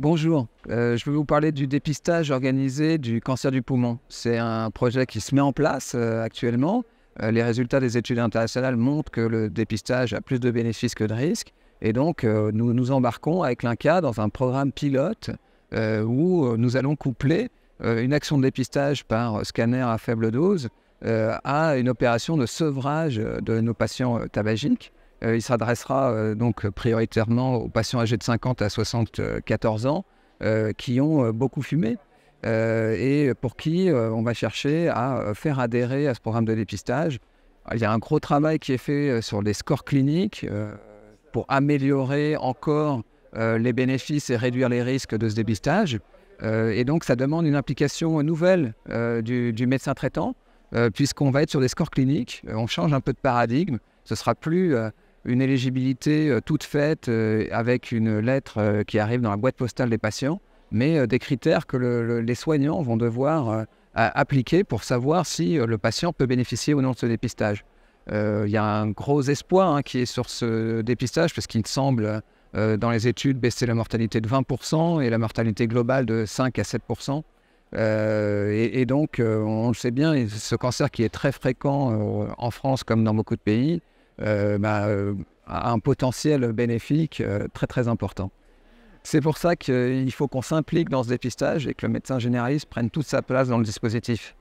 Bonjour, euh, je vais vous parler du dépistage organisé du cancer du poumon. C'est un projet qui se met en place euh, actuellement. Euh, les résultats des études internationales montrent que le dépistage a plus de bénéfices que de risques. Et donc, nous nous embarquons avec l'INCA dans un programme pilote où nous allons coupler une action de dépistage par scanner à faible dose à une opération de sevrage de nos patients tabagiques. Euh, il s'adressera euh, donc prioritairement aux patients âgés de 50 à 74 ans euh, qui ont beaucoup fumé. et pour qui on va chercher à faire adhérer à ce programme de dépistage. Il y a un gros travail qui est fait sur les scores cliniques pour améliorer encore les bénéfices et réduire les risques de ce dépistage. et donc, ça demande une implication nouvelle du, du, médecin traitant, puisqu'on va être sur des scores cliniques. on change un peu de paradigme. Ce sera plus une éligibilité euh, toute faite euh, avec une lettre euh, qui arrive dans la boîte postale des patients, mais des critères que les soignants vont devoir appliquer pour savoir si le patient peut bénéficier ou non de ce dépistage. Il y a un gros espoir hein, qui est sur ce dépistage, parce qu'il semble dans les études baisser la mortalité de 20% et la mortalité globale de 5 à 7%. et, donc, on le sait bien, ce cancer qui est très fréquent en France comme dans beaucoup de pays euh, a bah, euh, un potentiel bénéfique euh, très très important. C'est pour ça qu'il faut qu'on s'implique dans ce dépistage et que le médecin généraliste prenne toute sa place dans le dispositif.